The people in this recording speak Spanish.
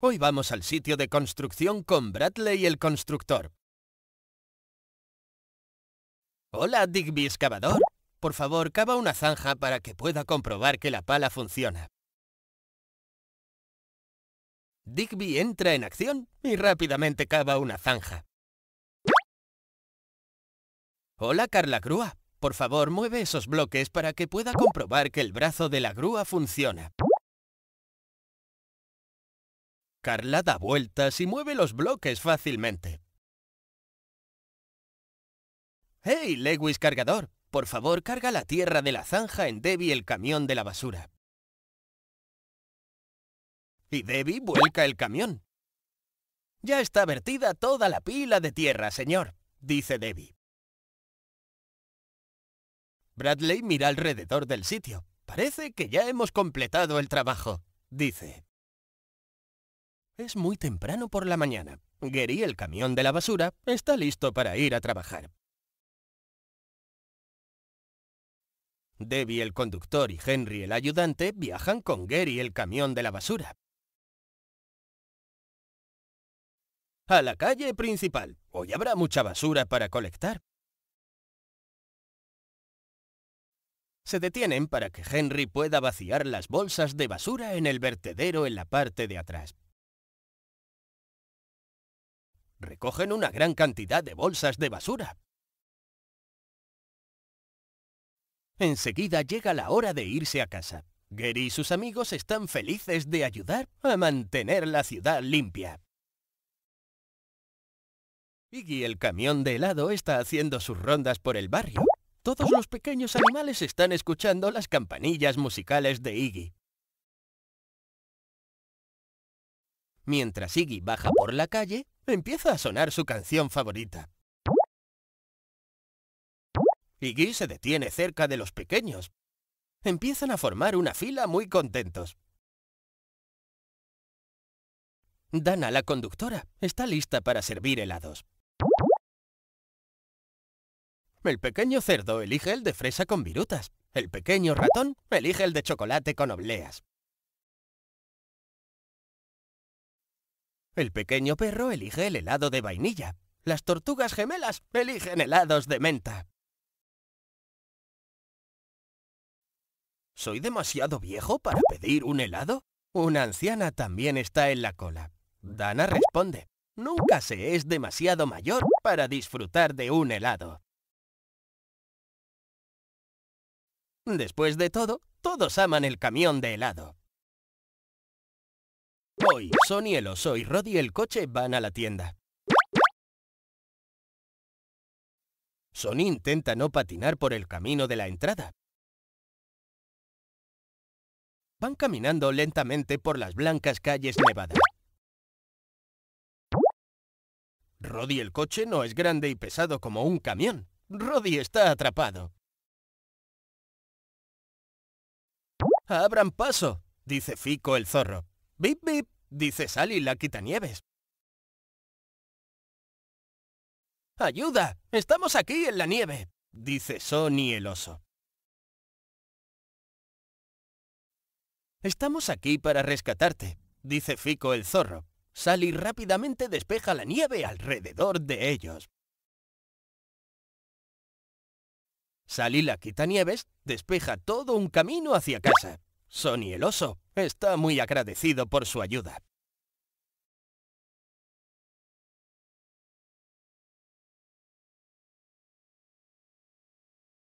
Hoy vamos al sitio de construcción con Bradley el constructor. Hola, Digby excavador. Por favor, cava una zanja para que pueda comprobar que la pala funciona. Digby entra en acción y rápidamente cava una zanja. Hola, Carla Grúa. Por favor, mueve esos bloques para que pueda comprobar que el brazo de la grúa funciona. Carla da vueltas y mueve los bloques fácilmente. ¡Hey, Lewis Cargador! Por favor, carga la tierra de la zanja en Debbie el camión de la basura. Y Debbie vuelca el camión. Ya está vertida toda la pila de tierra, señor, dice Debbie. Bradley mira alrededor del sitio. Parece que ya hemos completado el trabajo, dice. Es muy temprano por la mañana. Gary, el camión de la basura, está listo para ir a trabajar. Debbie, el conductor, y Henry, el ayudante, viajan con Gary, el camión de la basura. A la calle principal. Hoy habrá mucha basura para colectar. Se detienen para que Henry pueda vaciar las bolsas de basura en el vertedero en la parte de atrás recogen una gran cantidad de bolsas de basura. Enseguida llega la hora de irse a casa. Gary y sus amigos están felices de ayudar a mantener la ciudad limpia. Iggy el camión de helado está haciendo sus rondas por el barrio. Todos los pequeños animales están escuchando las campanillas musicales de Iggy. Mientras Iggy baja por la calle, empieza a sonar su canción favorita. Iggy se detiene cerca de los pequeños. Empiezan a formar una fila muy contentos. Dana, la conductora, está lista para servir helados. El pequeño cerdo elige el de fresa con virutas. El pequeño ratón elige el de chocolate con obleas. El pequeño perro elige el helado de vainilla. Las tortugas gemelas eligen helados de menta. ¿Soy demasiado viejo para pedir un helado? Una anciana también está en la cola. Dana responde, nunca se es demasiado mayor para disfrutar de un helado. Después de todo, todos aman el camión de helado. Hoy, Sony el oso y Roddy el coche van a la tienda. Sony intenta no patinar por el camino de la entrada. Van caminando lentamente por las blancas calles nevadas. Roddy el coche no es grande y pesado como un camión. Roddy está atrapado. ¡Abran paso! dice Fico el zorro. ¡Bip, bip! dice Sally la quitanieves. ¡Ayuda! ¡Estamos aquí en la nieve! dice Sony el oso. Estamos aquí para rescatarte, dice Fico el zorro. Sally rápidamente despeja la nieve alrededor de ellos. Sally la quitanieves despeja todo un camino hacia casa. Sony el oso está muy agradecido por su ayuda.